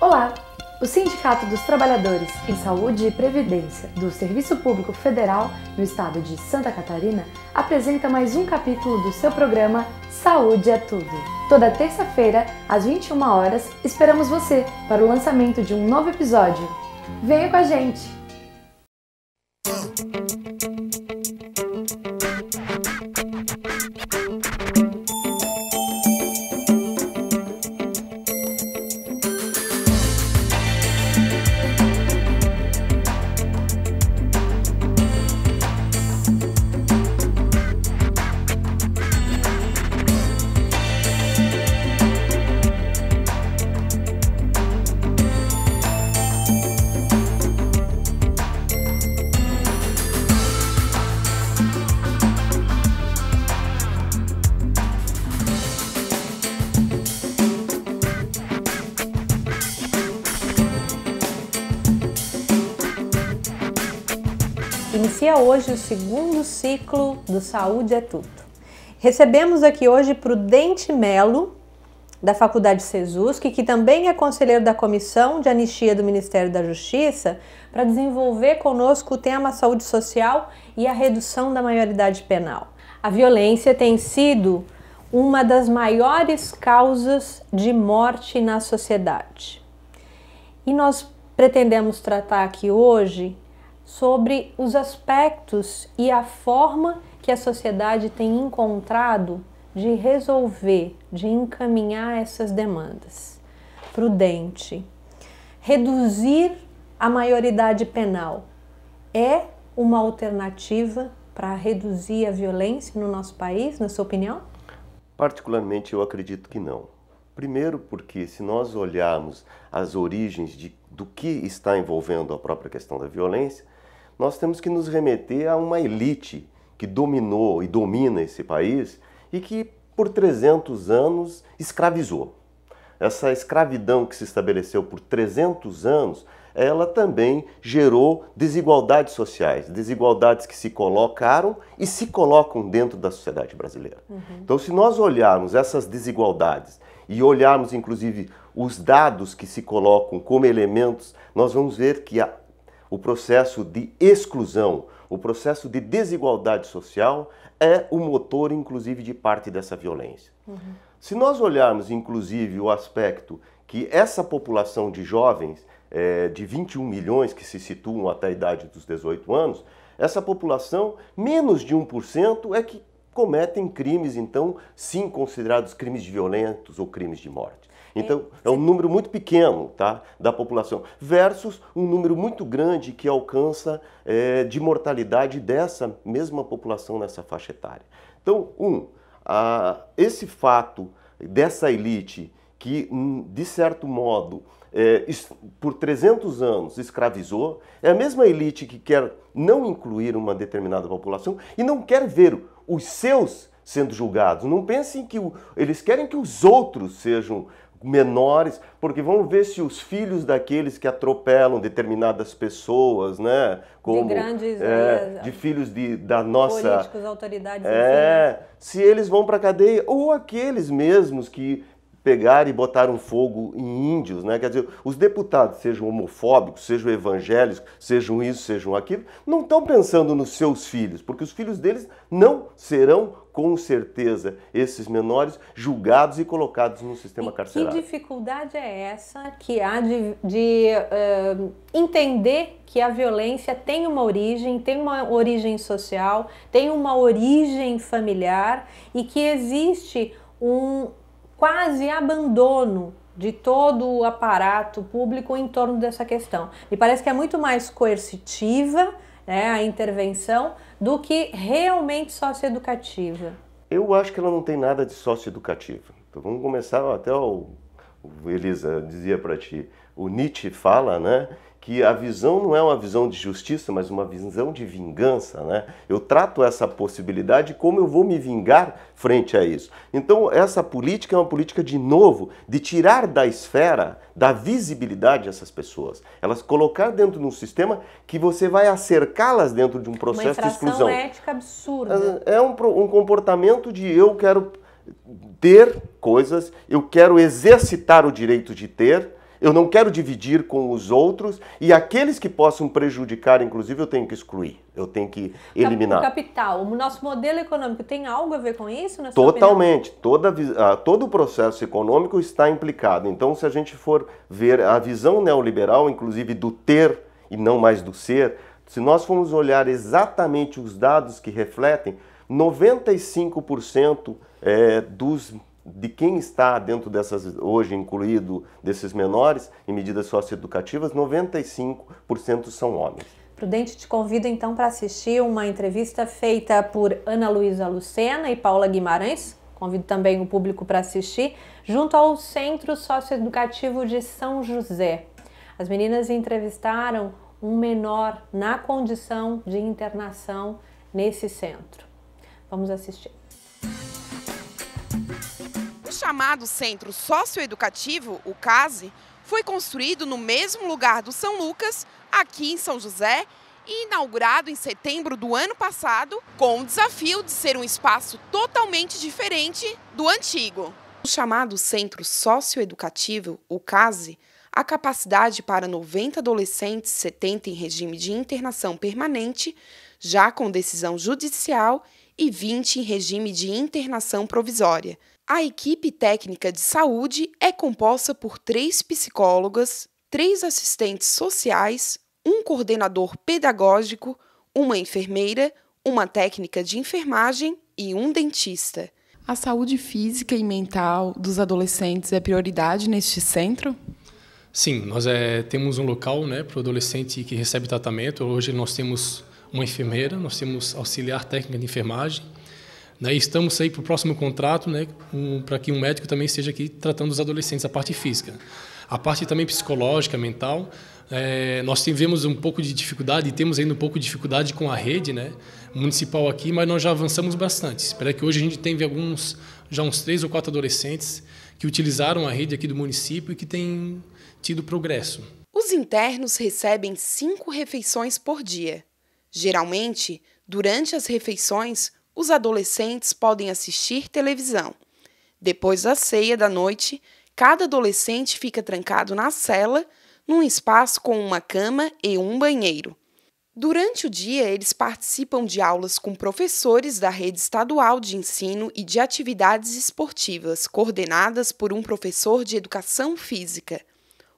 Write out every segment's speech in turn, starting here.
Olá! O Sindicato dos Trabalhadores em Saúde e Previdência do Serviço Público Federal no estado de Santa Catarina apresenta mais um capítulo do seu programa Saúde é Tudo. Toda terça-feira, às 21 horas, esperamos você para o lançamento de um novo episódio. Venha com a gente! Inicia hoje o segundo ciclo do Saúde é Tudo. Recebemos aqui hoje Prudente Melo, da Faculdade SESUSC, que também é conselheiro da Comissão de Anistia do Ministério da Justiça, para desenvolver conosco o tema saúde social e a redução da maioridade penal. A violência tem sido uma das maiores causas de morte na sociedade. E nós pretendemos tratar aqui hoje sobre os aspectos e a forma que a sociedade tem encontrado de resolver, de encaminhar essas demandas. Prudente. Reduzir a maioridade penal é uma alternativa para reduzir a violência no nosso país, na sua opinião? Particularmente eu acredito que não. Primeiro, porque se nós olharmos as origens de, do que está envolvendo a própria questão da violência, nós temos que nos remeter a uma elite que dominou e domina esse país e que por 300 anos escravizou. Essa escravidão que se estabeleceu por 300 anos, ela também gerou desigualdades sociais, desigualdades que se colocaram e se colocam dentro da sociedade brasileira. Uhum. Então, se nós olharmos essas desigualdades e olharmos inclusive os dados que se colocam como elementos, nós vamos ver que a o processo de exclusão, o processo de desigualdade social é o motor, inclusive, de parte dessa violência. Uhum. Se nós olharmos, inclusive, o aspecto que essa população de jovens, é, de 21 milhões que se situam até a idade dos 18 anos, essa população, menos de 1% é que cometem crimes, então, sim considerados crimes violentos ou crimes de morte. Então, é. é, um número muito pequeno tá, da população, versus um número muito grande que alcança é, de mortalidade dessa mesma população nessa faixa etária. Então, um, a, esse fato dessa elite que, hum, de certo modo, é, por 300 anos escravizou, é a mesma elite que quer não incluir uma determinada população e não quer ver os seus sendo julgados. Não pensem que o, eles querem que os outros sejam menores, porque vamos ver se os filhos daqueles que atropelam determinadas pessoas, né, como de grandes é, é, de filhos de da nossa políticos, autoridades, é, se eles vão para cadeia ou aqueles mesmos que pegar e botar um fogo em índios, né? Quer dizer, os deputados, sejam homofóbicos, sejam evangélicos, sejam isso, sejam aquilo, não estão pensando nos seus filhos, porque os filhos deles não serão com certeza esses menores julgados e colocados no sistema e carcerário. Que dificuldade é essa que há de, de uh, entender que a violência tem uma origem, tem uma origem social, tem uma origem familiar e que existe um, quase abandono de todo o aparato público em torno dessa questão. Me parece que é muito mais coercitiva né, a intervenção do que realmente socioeducativa. Eu acho que ela não tem nada de socioeducativa. Então vamos começar até o, o Elisa dizia para ti, o Nietzsche fala, né, que a visão não é uma visão de justiça, mas uma visão de vingança, né? Eu trato essa possibilidade como eu vou me vingar frente a isso. Então, essa política é uma política de novo de tirar da esfera da visibilidade essas pessoas, elas colocar dentro de um sistema que você vai acercá-las dentro de um processo de exclusão. Uma ética absurda. É um, um comportamento de eu quero ter coisas, eu quero exercitar o direito de ter, eu não quero dividir com os outros e aqueles que possam prejudicar, inclusive, eu tenho que excluir, eu tenho que eliminar. O capital, o nosso modelo econômico tem algo a ver com isso? Totalmente. Toda, todo o processo econômico está implicado. Então, se a gente for ver a visão neoliberal, inclusive do ter e não mais do ser, se nós formos olhar exatamente os dados que refletem, 95% é, dos de quem está dentro dessas, hoje incluído desses menores em medidas socioeducativas, 95% são homens. Prudente, te convido então para assistir uma entrevista feita por Ana Luísa Lucena e Paula Guimarães. Convido também o público para assistir, junto ao Centro Socioeducativo de São José. As meninas entrevistaram um menor na condição de internação nesse centro. Vamos assistir chamado Centro Socioeducativo, o CASE, foi construído no mesmo lugar do São Lucas, aqui em São José, e inaugurado em setembro do ano passado, com o desafio de ser um espaço totalmente diferente do antigo. O chamado Centro Socioeducativo, o CASE, a capacidade para 90 adolescentes, 70 em regime de internação permanente, já com decisão judicial e 20 em regime de internação provisória. A equipe técnica de saúde é composta por três psicólogas, três assistentes sociais, um coordenador pedagógico, uma enfermeira, uma técnica de enfermagem e um dentista. A saúde física e mental dos adolescentes é prioridade neste centro? Sim, nós é, temos um local né, para o adolescente que recebe tratamento. Hoje nós temos uma enfermeira, nós temos auxiliar técnica de enfermagem, né, estamos aí para o próximo contrato, né, um, para que um médico também esteja aqui tratando os adolescentes, a parte física. A parte também psicológica, mental, é, nós tivemos um pouco de dificuldade e temos ainda um pouco de dificuldade com a rede né, municipal aqui, mas nós já avançamos bastante. Espera que hoje a gente teve alguns, já uns três ou quatro adolescentes que utilizaram a rede aqui do município e que têm tido progresso. Os internos recebem cinco refeições por dia. Geralmente, durante as refeições, os adolescentes podem assistir televisão. Depois da ceia da noite, cada adolescente fica trancado na cela, num espaço com uma cama e um banheiro. Durante o dia, eles participam de aulas com professores da rede estadual de ensino e de atividades esportivas, coordenadas por um professor de educação física.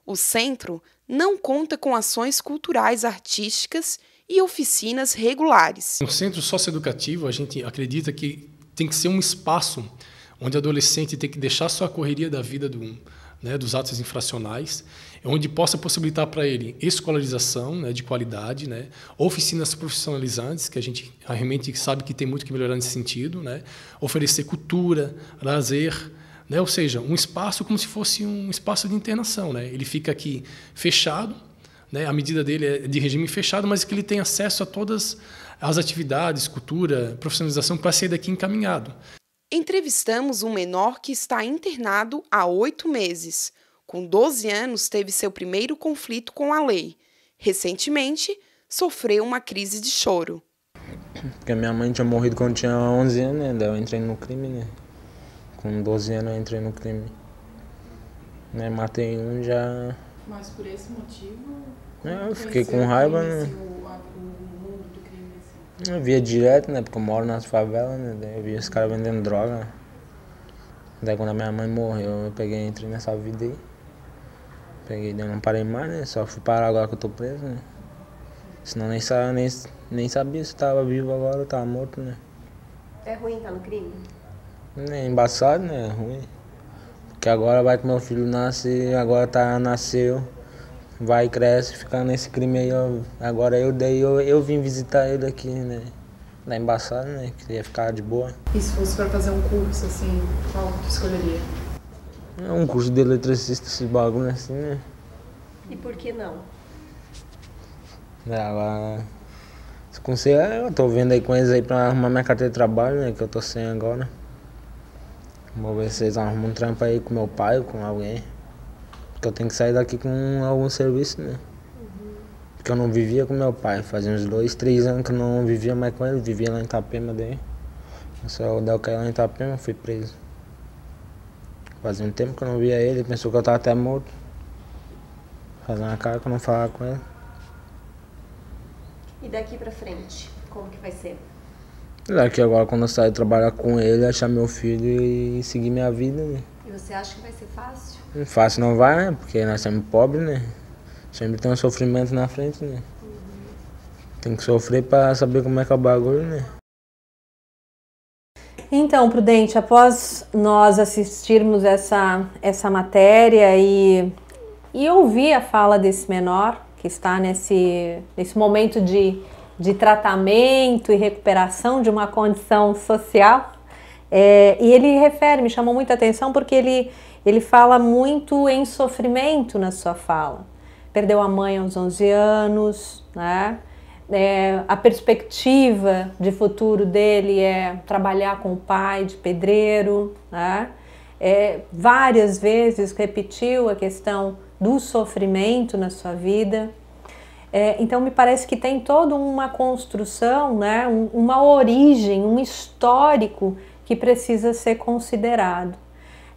O centro não conta com ações culturais artísticas e oficinas regulares. No centro socioeducativo, a gente acredita que tem que ser um espaço onde o adolescente tem que deixar sua correria da vida do, né, dos atos infracionais, onde possa possibilitar para ele escolarização né, de qualidade, né, oficinas profissionalizantes, que a gente realmente sabe que tem muito que melhorar nesse sentido, né, oferecer cultura, lazer, né, ou seja, um espaço como se fosse um espaço de internação. Né. Ele fica aqui fechado, né, a medida dele é de regime fechado, mas que ele tem acesso a todas as atividades, cultura, profissionalização para sair daqui encaminhado. Entrevistamos um menor que está internado há oito meses. Com 12 anos, teve seu primeiro conflito com a lei. Recentemente, sofreu uma crise de choro. Porque a minha mãe tinha morrido quando tinha 11 anos, né? eu entrei no crime, né? Com 12 anos eu entrei no crime. Né? Matei um já. Mas por esse motivo? É, eu fiquei com raiva. Né? Eu via direto, né? Porque eu moro nas favelas, né? Daí eu via os caras vendendo droga. Né? Daí quando a minha mãe morreu, eu peguei entrei nessa vida aí. Peguei, daí não parei mais, né? Só fui parar agora que eu tô preso, né? Senão nem, sa nem, nem sabia se tava vivo agora ou tava morto, né? É ruim tá no crime? É embaçado, né? É ruim. Porque agora vai que meu filho nasce, agora tá, nasceu vai, cresce, ficar nesse crime aí. Ó. Agora eu dei, eu, eu vim visitar ele aqui, né? na embaçada, né? Queria ficar de boa. E se fosse pra fazer um curso, assim, qual que escolheria? É um curso de eletricista, esse bagulho assim, né? E por que não? É, ela. Se conseguir, é, eu tô vendo aí com eles aí pra arrumar minha carteira de trabalho, né? Que eu tô sem agora. Vou ver se eles arrumam um trampo aí com meu pai ou com alguém que eu tenho que sair daqui com algum serviço, né? Uhum. Porque eu não vivia com meu pai, fazia uns dois, três anos que eu não vivia mais com ele, vivia lá em Itapema daí. Só daí eu caí lá em Itapema, fui preso. Fazia um tempo que eu não via ele, pensou que eu tava até morto. Fazia uma cara que eu não falava com ele. E daqui pra frente, como que vai ser? Daqui agora, quando eu sair trabalhar com ele, achar meu filho e seguir minha vida. Né? E você acha que vai ser fácil? Fácil não vai, né? Porque nós somos pobres, né? Sempre tem um sofrimento na frente, né? Tem que sofrer para saber como é que é o bagulho, né? Então, Prudente, após nós assistirmos essa, essa matéria e, e ouvir a fala desse menor, que está nesse, nesse momento de, de tratamento e recuperação de uma condição social, é, e ele refere, me chamou muita atenção porque ele, ele fala muito em sofrimento na sua fala. Perdeu a mãe aos 11 anos, né? É, a perspectiva de futuro dele é trabalhar com o pai de pedreiro, né? É, várias vezes repetiu a questão do sofrimento na sua vida. É, então me parece que tem toda uma construção, né, um, uma origem, um histórico que precisa ser considerado.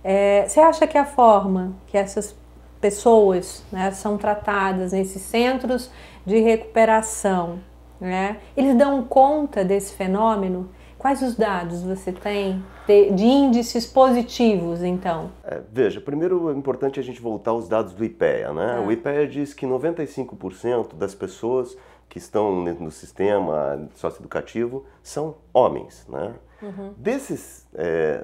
É, você acha que a forma que essas pessoas né, são tratadas nesses centros de recuperação, né, eles dão conta desse fenômeno? Quais os dados você tem de, de índices positivos, então? É, veja, primeiro é importante a gente voltar aos dados do IPEA. Né? É. O IPEA diz que 95% das pessoas que estão dentro do sistema socioeducativo são homens. Né? Uhum. Desses. É,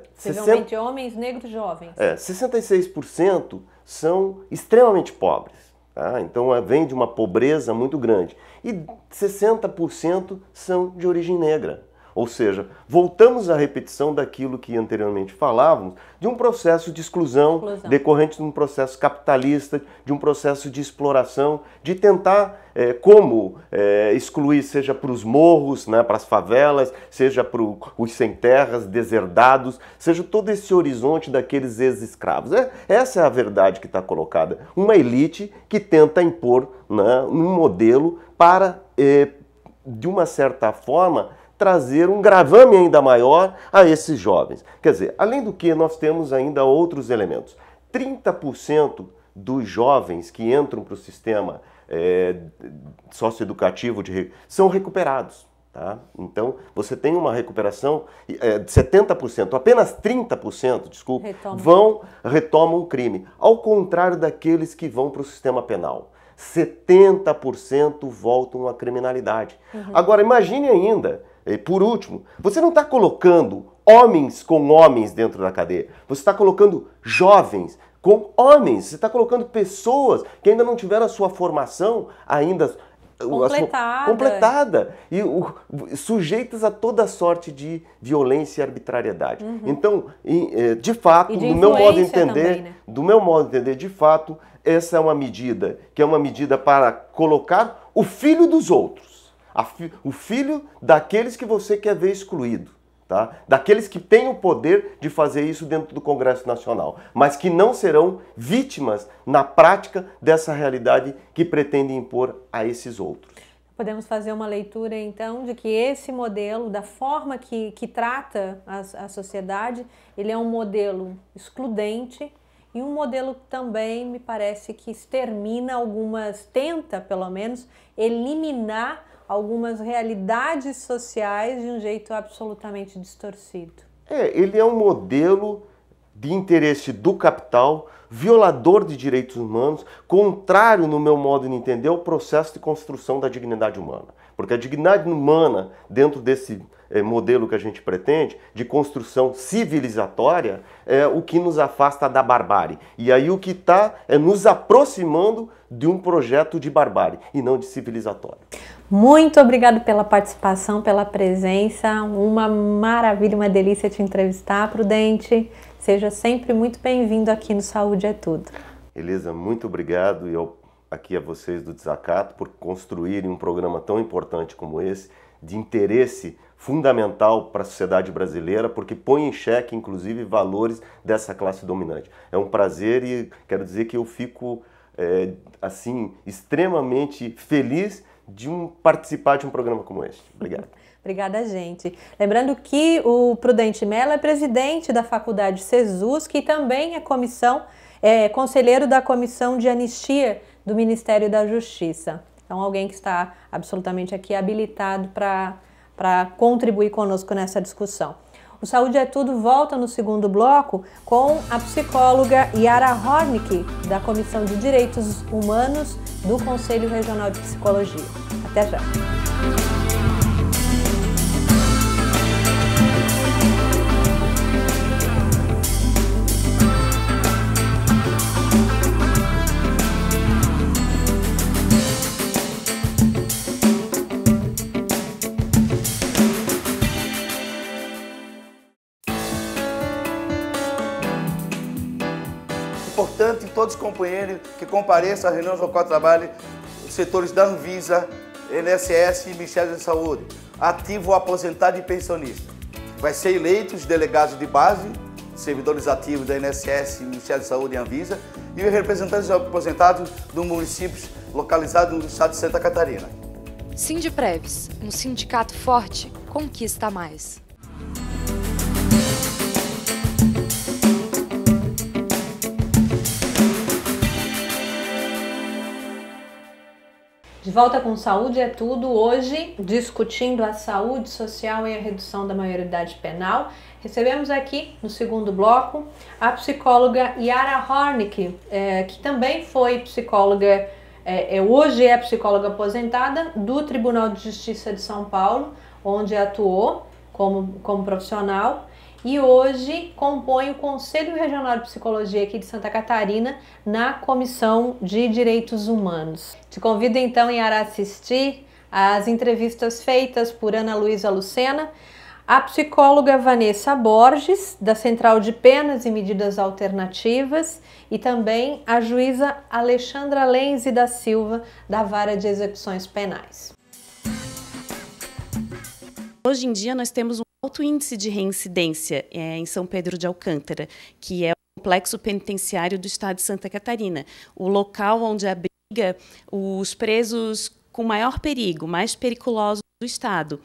homens negros jovens. É, 66% são extremamente pobres. Tá? Então é, vem de uma pobreza muito grande. E 60% são de origem negra. Ou seja, voltamos à repetição daquilo que anteriormente falávamos, de um processo de exclusão, exclusão. decorrente de um processo capitalista, de um processo de exploração, de tentar é, como é, excluir, seja para os morros, né, para as favelas, seja para os sem terras, deserdados, seja todo esse horizonte daqueles ex-escravos. É, essa é a verdade que está colocada. Uma elite que tenta impor né, um modelo para, eh, de uma certa forma, trazer um gravame ainda maior a esses jovens. Quer dizer, além do que, nós temos ainda outros elementos. 30% dos jovens que entram para o sistema é, socioeducativo de, são recuperados. Tá? Então, você tem uma recuperação é, de 70%, apenas 30%, desculpa, Retoma. vão retomam o crime. Ao contrário daqueles que vão para o sistema penal. 70% voltam à criminalidade. Uhum. Agora, imagine ainda e por último, você não está colocando homens com homens dentro da cadeia. Você está colocando jovens com homens. Você está colocando pessoas que ainda não tiveram a sua formação ainda completada, completada e o, sujeitas a toda sorte de violência e arbitrariedade. Uhum. Então, eh, de fato, do meu modo de entender, também, né? do meu modo de entender, de fato, essa é uma medida que é uma medida para colocar o filho dos outros fi, o filho daqueles que você quer ver excluído. Tá? Daqueles que têm o poder de fazer isso dentro do Congresso Nacional, mas que não serão vítimas na prática dessa realidade que pretende impor a esses outros. Podemos fazer uma leitura, então, de que esse modelo, da forma que, que trata a, a sociedade, ele é um modelo excludente e um modelo também, me parece, que extermina algumas, tenta, pelo menos, eliminar algumas realidades sociais de um jeito absolutamente distorcido. É, ele é um modelo de interesse do capital, violador de direitos humanos, contrário, no meu modo de entender, ao processo de construção da dignidade humana. Porque a dignidade humana, dentro desse eh, modelo que a gente pretende, de construção civilizatória, é o que nos afasta da barbárie. E aí o que está é nos aproximando de um projeto de barbárie e não de civilizatório. Muito obrigado pela participação, pela presença. Uma maravilha, uma delícia te entrevistar, Prudente. Seja sempre muito bem-vindo aqui no Saúde é Tudo. Elisa, muito obrigado e eu, aqui a vocês do Desacato por construírem um programa tão importante como esse, de interesse fundamental para a sociedade brasileira, porque põe em xeque, inclusive, valores dessa classe dominante. É um prazer e quero dizer que eu fico, é, assim, extremamente feliz de um, participar de um programa como este. Obrigado. Obrigada, gente. Lembrando que o Prudente Mello é presidente da Faculdade CESUS, que também é comissão, é conselheiro da Comissão de Anistia do Ministério da Justiça. Então, alguém que está absolutamente aqui habilitado para contribuir conosco nessa discussão. O Saúde é Tudo volta no segundo bloco com a psicóloga Yara Hornick, da Comissão de Direitos Humanos do Conselho Regional de Psicologia. Até já! importante todos os companheiros que compareçam às reuniões do qual trabalho os setores da Anvisa, NSS e Ministério da Saúde, ativo, aposentado e pensionista. Vai ser eleito os delegados de base, servidores ativos da NSS, Ministério da Saúde e Anvisa, e os representantes aposentados dos municípios localizados no estado de Santa Catarina. Sindipreves, um sindicato forte, conquista mais. Volta com Saúde é tudo hoje, discutindo a saúde social e a redução da maioridade penal. Recebemos aqui no segundo bloco a psicóloga Yara Hornick, é, que também foi psicóloga, é, é, hoje é psicóloga aposentada do Tribunal de Justiça de São Paulo, onde atuou como, como profissional e hoje compõe o Conselho Regional de Psicologia aqui de Santa Catarina na Comissão de Direitos Humanos. Te convido então a assistir às entrevistas feitas por Ana Luísa Lucena, a psicóloga Vanessa Borges, da Central de Penas e Medidas Alternativas, e também a juíza Alexandra Lenze da Silva, da Vara de Execuções Penais. Hoje em dia nós temos um alto índice de reincidência é, em São Pedro de Alcântara, que é o complexo penitenciário do estado de Santa Catarina, o local onde abriga os presos com maior perigo, mais periculosos do estado.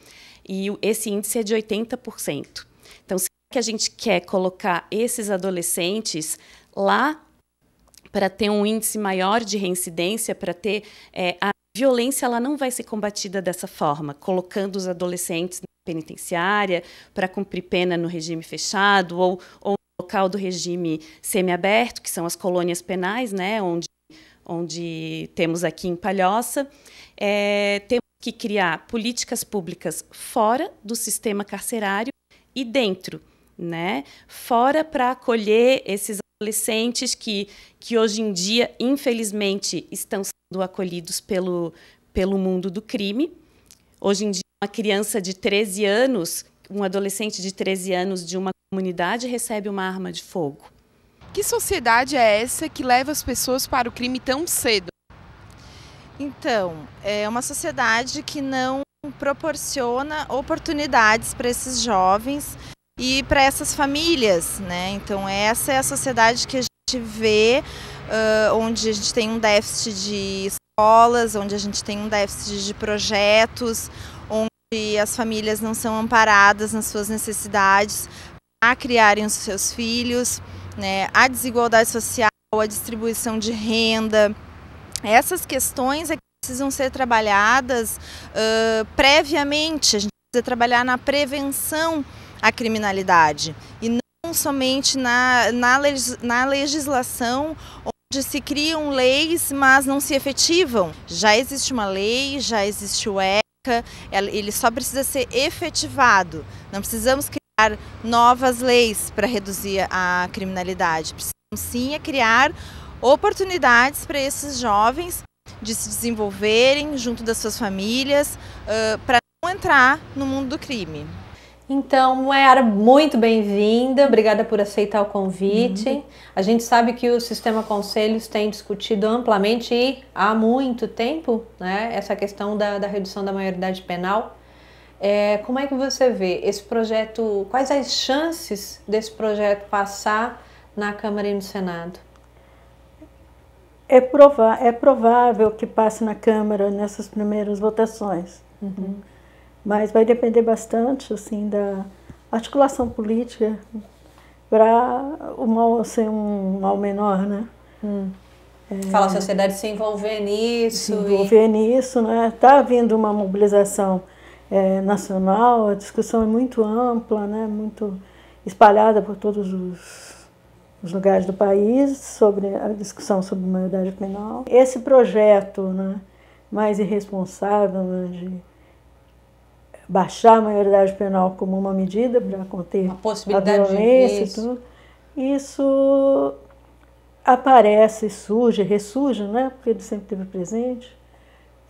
E esse índice é de 80%. Então, se que a gente quer colocar esses adolescentes lá para ter um índice maior de reincidência, para ter é, a violência, ela não vai ser combatida dessa forma, colocando os adolescentes penitenciária, para cumprir pena no regime fechado ou, ou no local do regime semiaberto, que são as colônias penais, né, onde, onde temos aqui em Palhoça. É, temos que criar políticas públicas fora do sistema carcerário e dentro, né, fora para acolher esses adolescentes que, que hoje em dia, infelizmente, estão sendo acolhidos pelo, pelo mundo do crime Hoje em dia, uma criança de 13 anos, um adolescente de 13 anos de uma comunidade recebe uma arma de fogo. Que sociedade é essa que leva as pessoas para o crime tão cedo? Então, é uma sociedade que não proporciona oportunidades para esses jovens e para essas famílias, né? Então, essa é a sociedade que a gente vê, uh, onde a gente tem um déficit de escolas, onde a gente tem um déficit de projetos, onde as famílias não são amparadas nas suas necessidades a criarem os seus filhos, né? a desigualdade social, a distribuição de renda. Essas questões é que precisam ser trabalhadas uh, previamente, a gente precisa trabalhar na prevenção à criminalidade e não somente na, na, na legislação se criam leis, mas não se efetivam. Já existe uma lei, já existe o ECA, ele só precisa ser efetivado. Não precisamos criar novas leis para reduzir a criminalidade. Precisamos sim é criar oportunidades para esses jovens de se desenvolverem junto das suas famílias, para não entrar no mundo do crime. Então, era muito bem-vinda, obrigada por aceitar o convite. Uhum. A gente sabe que o Sistema Conselhos tem discutido amplamente e há muito tempo né, essa questão da, da redução da maioridade penal. É, como é que você vê esse projeto? Quais as chances desse projeto passar na Câmara e no Senado? É, é provável que passe na Câmara nessas primeiras votações. Uhum. Mas vai depender bastante assim da articulação política para o mal ser um mal menor, né? Hum. É, Fala a sociedade se envolver nisso. Se envolver e... nisso, né? Está havendo uma mobilização é, nacional, a discussão é muito ampla, né? muito espalhada por todos os, os lugares do país sobre a discussão sobre maioridade penal. Esse projeto né? mais irresponsável né? de baixar a maioridade penal como uma medida para conter uma possibilidade a violência e tudo. Isso aparece, surge, ressurge, né? porque ele sempre esteve presente,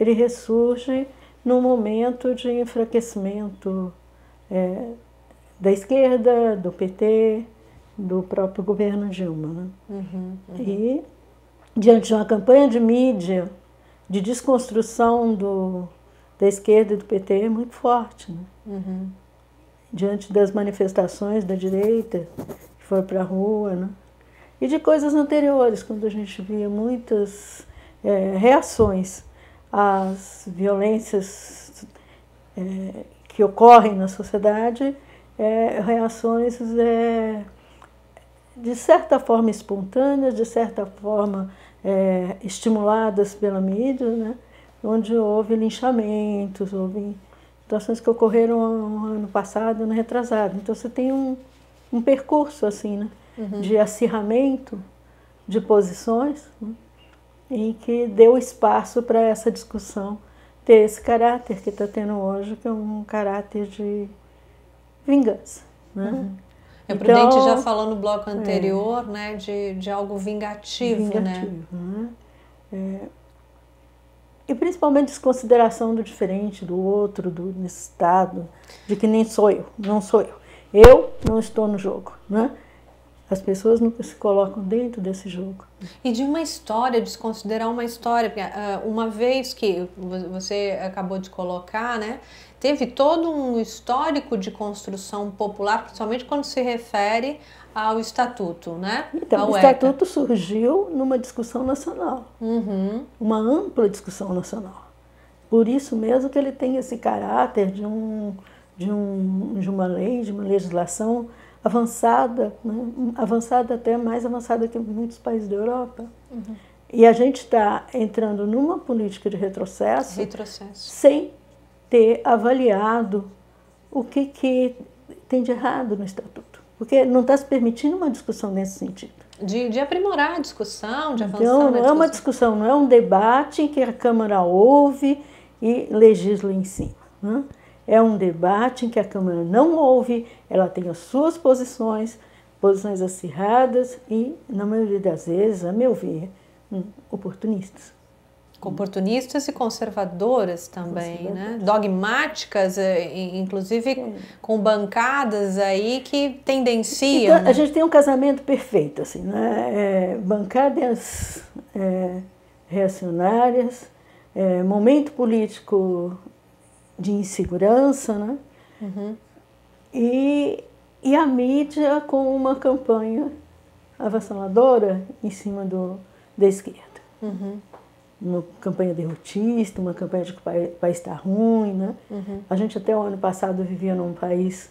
ele ressurge num momento de enfraquecimento é, da esquerda, do PT, do próprio governo Dilma. Né? Uhum, uhum. E diante de uma campanha de mídia de desconstrução do, da esquerda e do PT é muito forte. Né? Uhum. Diante das manifestações da direita, que foi para a rua, né? e de coisas anteriores, quando a gente via muitas é, reações às violências é, que ocorrem na sociedade, é, reações é, de certa forma espontâneas, de certa forma é, estimuladas pela mídia, né? onde houve linchamentos, houve situações que ocorreram ano passado, ano retrasado. Então você tem um, um percurso assim, né? Uhum. de acirramento de posições, né? em que deu espaço para essa discussão ter esse caráter que está tendo hoje, que é um caráter de vingança. Né? Uhum. É então, já falou no bloco é. anterior é, né, de, de algo vingativo. Né? Vingativo. Né? né? É, e principalmente desconsideração do diferente, do outro, do necessitado, de que nem sou eu, não sou eu. Eu não estou no jogo, né? As pessoas nunca se colocam dentro desse jogo. E de uma história, desconsiderar uma história, ah, uma vez que você acabou de colocar, né, teve todo um histórico de construção popular, principalmente quando se refere ao estatuto, né? Então, o estatuto surgiu numa discussão nacional, uhum. uma ampla discussão nacional. Por isso mesmo que ele tem esse caráter de, um, de, um, de uma lei, de uma legislação avançada, né? avançada até mais avançada que muitos países da Europa. Uhum. E a gente está entrando numa política de retrocesso, retrocesso, sem ter avaliado o que, que tem de errado no estatuto porque não está se permitindo uma discussão nesse sentido. De, de aprimorar a discussão, de avançar então, não discussão. é uma discussão, não é um debate em que a Câmara ouve e legisla em cima. Né? É um debate em que a Câmara não ouve, ela tem as suas posições, posições acirradas e, na maioria das vezes, a meu ver, hum, oportunistas. Comportunistas e conservadoras também, né? Dogmáticas, eh, inclusive Sim. com bancadas aí que tendenciam. Então, né? A gente tem um casamento perfeito, assim, né? É, bancadas é, reacionárias, é, momento político de insegurança, né? Uhum. E, e a mídia com uma campanha avassaladora em cima do, da esquerda. Uhum uma campanha derrotista, uma campanha de que o país está ruim, né? Uhum. A gente até o ano passado vivia num país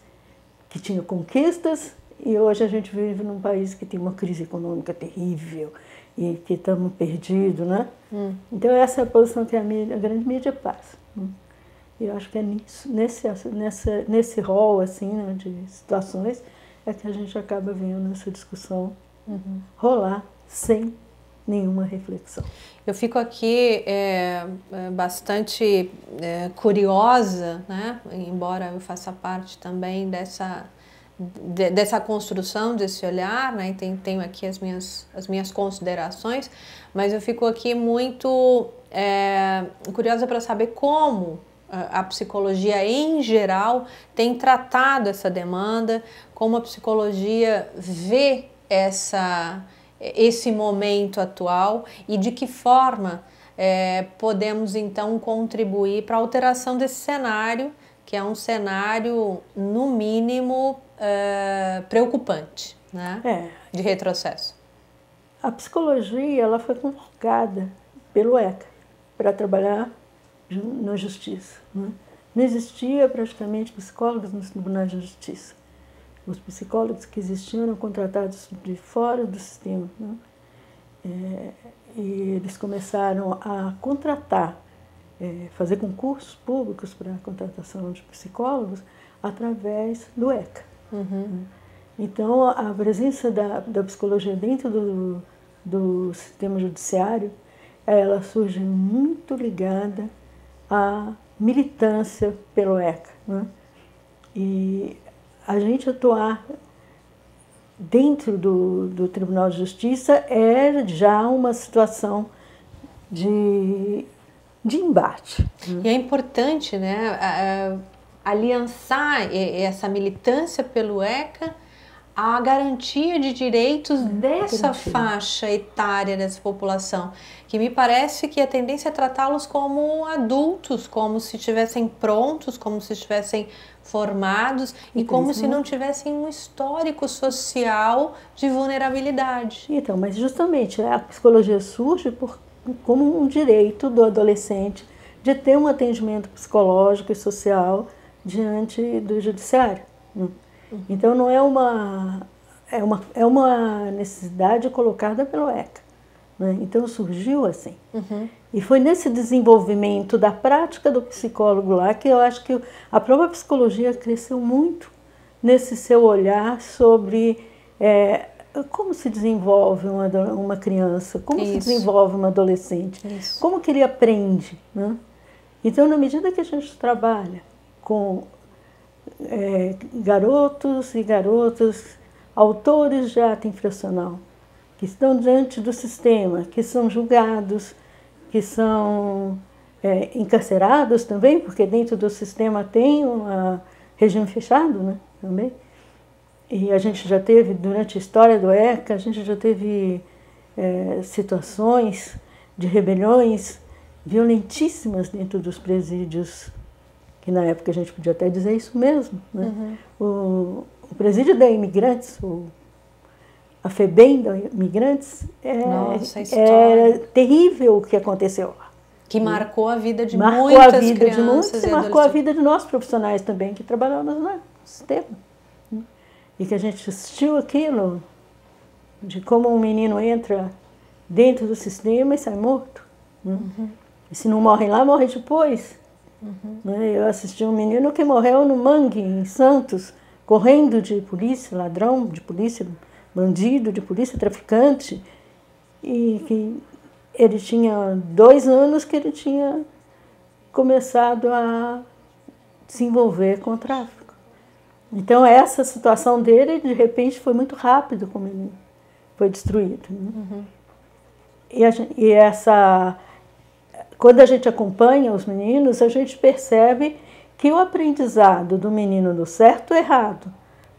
que tinha conquistas e hoje a gente vive num país que tem uma crise econômica terrível e que estamos perdidos, né? Uhum. Então essa é a posição que a, mídia, a grande mídia passa. Né? E eu acho que é nisso, nesse, nessa, nesse rol assim, né, de situações é que a gente acaba vendo essa discussão uhum. rolar sem nenhuma reflexão. Eu fico aqui é, é, bastante é, curiosa, né? embora eu faça parte também dessa, de, dessa construção, desse olhar, né? Tenho, tenho aqui as minhas, as minhas considerações, mas eu fico aqui muito é, curiosa para saber como é, a psicologia em geral tem tratado essa demanda, como a psicologia vê essa esse momento atual e de que forma é, podemos então contribuir para a alteração desse cenário, que é um cenário, no mínimo, é, preocupante, né? É. De retrocesso. A psicologia ela foi convocada pelo ECA para trabalhar na justiça. Né? Não existia praticamente psicólogos nos tribunais de justiça os psicólogos que existiam eram contratados de fora do sistema. Né? É, e eles começaram a contratar, é, fazer concursos públicos para a contratação de psicólogos através do ECA. Uhum. Né? Então, a presença da, da psicologia dentro do, do sistema judiciário, ela surge muito ligada à militância pelo ECA. Né? E a gente atuar dentro do, do Tribunal de Justiça é já uma situação de, de embate. E é importante, né, a, a, aliançar essa militância pelo ECA a garantia de direitos é, dessa faixa etária dessa população, que me parece que a tendência é tratá-los como adultos, como se estivessem prontos, como se estivessem formados e, e então, como se não tivessem um histórico social de vulnerabilidade. Então, mas justamente a psicologia surge por, como um direito do adolescente de ter um atendimento psicológico e social diante do judiciário. Né? Então não é uma é uma, é uma necessidade colocada pelo ECA. Né? Então surgiu assim. Uhum. E foi nesse desenvolvimento da prática do psicólogo lá que eu acho que a própria psicologia cresceu muito nesse seu olhar sobre é, como se desenvolve uma, uma criança, como Isso. se desenvolve um adolescente, Isso. como que ele aprende. Né? Então, na medida que a gente trabalha com é, garotos e garotas, autores de ato infracional, que estão diante do sistema, que são julgados, que são é, encarcerados também, porque dentro do sistema tem um regime fechado né, também. E a gente já teve, durante a história do ECA, a gente já teve é, situações de rebeliões violentíssimas dentro dos presídios que na época a gente podia até dizer isso mesmo, né? Uhum. O, o, presídio da imigrantes, o, a FEBEM da imigrantes, é, era terrível o que aconteceu lá. Que marcou a vida de marcou muitas a vida crianças de muitos, e marcou a vida de nós profissionais também que trabalhávamos né, no sistema. Né? E que a gente assistiu aquilo de como um menino entra dentro do sistema e sai morto. Né? Uhum. E se não morre lá, morre depois. Uhum. Eu assisti um menino que morreu no Mangue, em Santos, correndo de polícia, ladrão de polícia, bandido de polícia, traficante, e que ele tinha dois anos que ele tinha começado a se envolver com o tráfico. Então essa situação dele, de repente, foi muito rápido como ele foi destruído. Né? Uhum. E, e, essa quando a gente acompanha os meninos, a gente percebe que o aprendizado do menino do certo ou errado,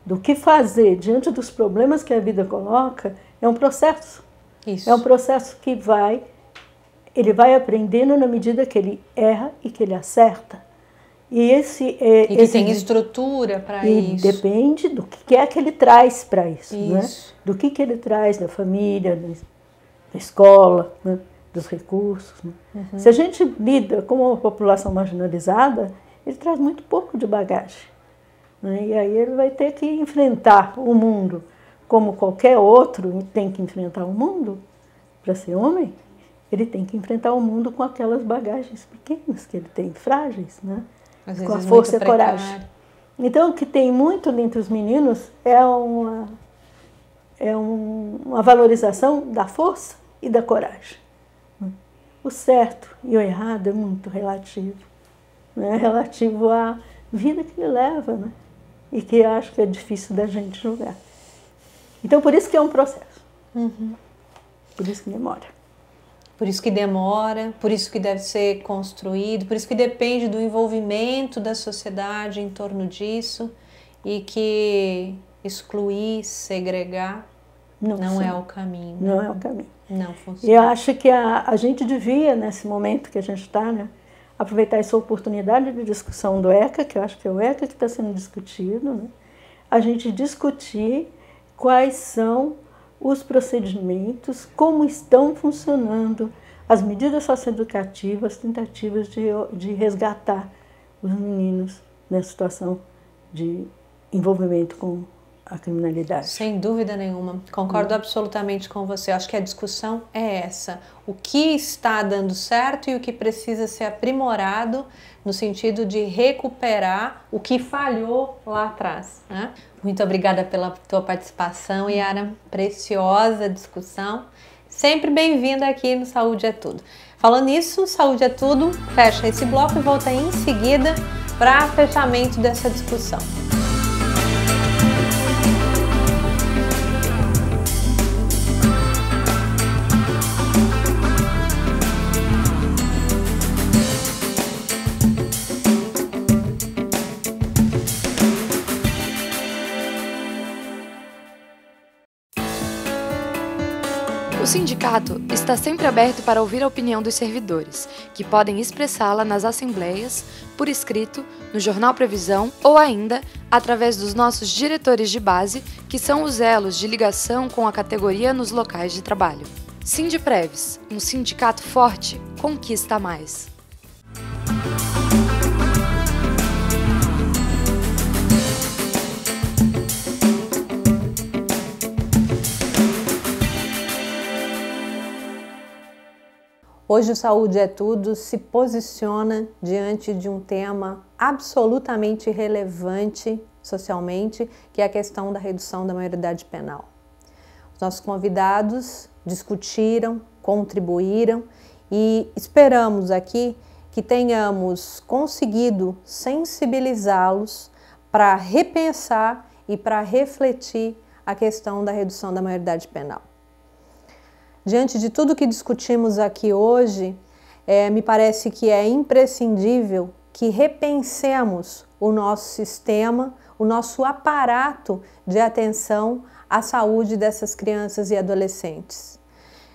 do que fazer diante dos problemas que a vida coloca, é um processo. Isso. É um processo que vai, ele vai aprendendo na medida que ele erra e que ele acerta. E esse é, e que esse, tem estrutura para isso. Depende do que é que ele traz para isso, isso. Né? Do que que ele traz da família, da escola, né? dos recursos. Né? Uhum. Se a gente lida com uma população marginalizada, ele traz muito pouco de bagagem. Né? E aí ele vai ter que enfrentar o mundo como qualquer outro tem que enfrentar o mundo. Para ser homem, ele tem que enfrentar o mundo com aquelas bagagens pequenas que ele tem, frágeis, né? com a força e a coragem. Então, o que tem muito entre os meninos é uma, é um, uma valorização da força e da coragem. O certo e o errado é muito relativo, né? relativo à vida que ele leva, né? e que eu acho que é difícil da gente julgar. Então, por isso que é um processo. Uhum. Por isso que demora. Por isso que demora, por isso que deve ser construído, por isso que depende do envolvimento da sociedade em torno disso e que excluir, segregar não, não é o caminho. Não né? é o caminho. Não funciona. E eu acho que a, a gente devia, nesse momento que a gente está, né, aproveitar essa oportunidade de discussão do ECA, que eu acho que é o ECA que está sendo discutido, né, a gente discutir quais são os procedimentos, como estão funcionando as medidas socioeducativas, tentativas de, de resgatar os meninos nessa situação de envolvimento com a criminalidade. Sem dúvida nenhuma, concordo hum. absolutamente com você. Acho que a discussão é essa: o que está dando certo e o que precisa ser aprimorado no sentido de recuperar o que falhou lá atrás. Né? Muito obrigada pela tua participação, hum. Yara. Preciosa discussão. Sempre bem-vinda aqui no Saúde é Tudo. Falando nisso, Saúde é Tudo fecha esse bloco e volta em seguida para fechamento dessa discussão. sindicato está sempre aberto para ouvir a opinião dos servidores, que podem expressá-la nas assembleias, por escrito, no Jornal Previsão ou ainda através dos nossos diretores de base, que são os elos de ligação com a categoria nos locais de trabalho. Sindipreves, um sindicato forte, conquista mais. Hoje o Saúde é Tudo se posiciona diante de um tema absolutamente relevante socialmente, que é a questão da redução da maioridade penal. Os nossos convidados discutiram, contribuíram e esperamos aqui que tenhamos conseguido sensibilizá-los para repensar e para refletir a questão da redução da maioridade penal. Diante de tudo que discutimos aqui hoje, é, me parece que é imprescindível que repensemos o nosso sistema, o nosso aparato de atenção à saúde dessas crianças e adolescentes.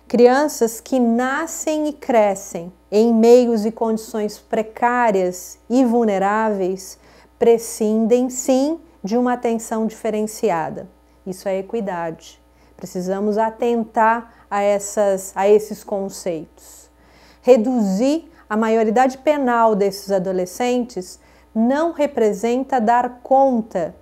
Crianças que nascem e crescem em meios e condições precárias e vulneráveis prescindem sim de uma atenção diferenciada. Isso é equidade. Precisamos atentar a, essas, a esses conceitos. Reduzir a maioridade penal desses adolescentes não representa dar conta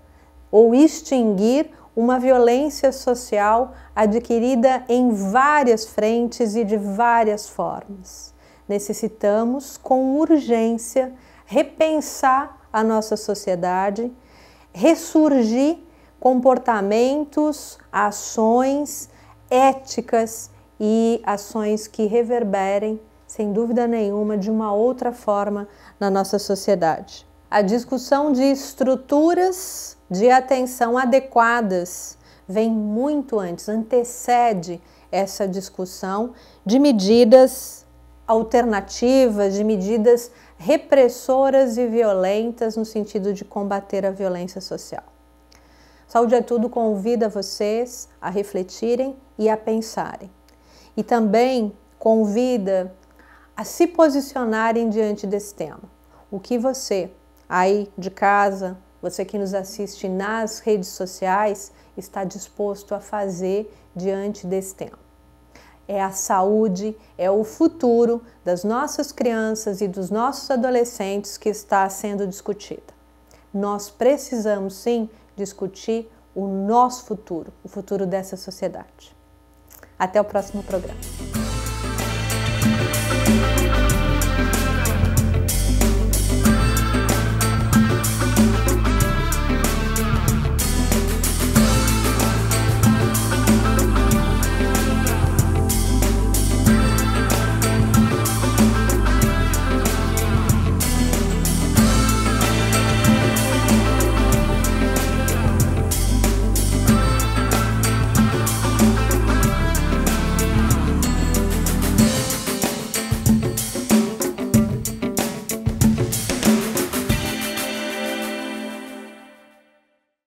ou extinguir uma violência social adquirida em várias frentes e de várias formas. Necessitamos, com urgência, repensar a nossa sociedade, ressurgir comportamentos, ações éticas e ações que reverberem, sem dúvida nenhuma, de uma outra forma na nossa sociedade. A discussão de estruturas de atenção adequadas vem muito antes, antecede essa discussão de medidas alternativas, de medidas repressoras e violentas no sentido de combater a violência social. Saúde é Tudo convida vocês a refletirem e a pensarem. E também convida a se posicionarem diante desse tema. O que você, aí de casa, você que nos assiste nas redes sociais, está disposto a fazer diante desse tema? É a saúde, é o futuro das nossas crianças e dos nossos adolescentes que está sendo discutida. Nós precisamos sim discutir o nosso futuro, o futuro dessa sociedade. Até o próximo programa.